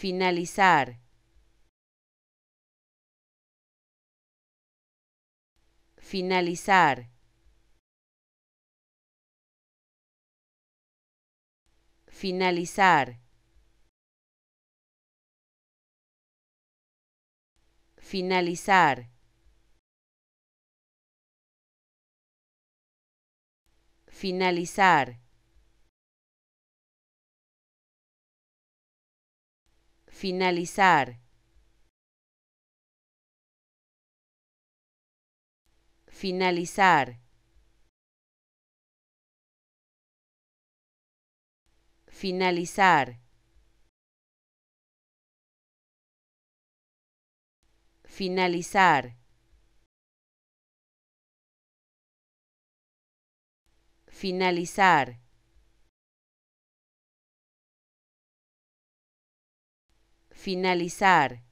finalizar, finalizar, finalizar, finalizar. finalizar finalizar, finalizar, finalizar, finalizar. Finalizar. finalizar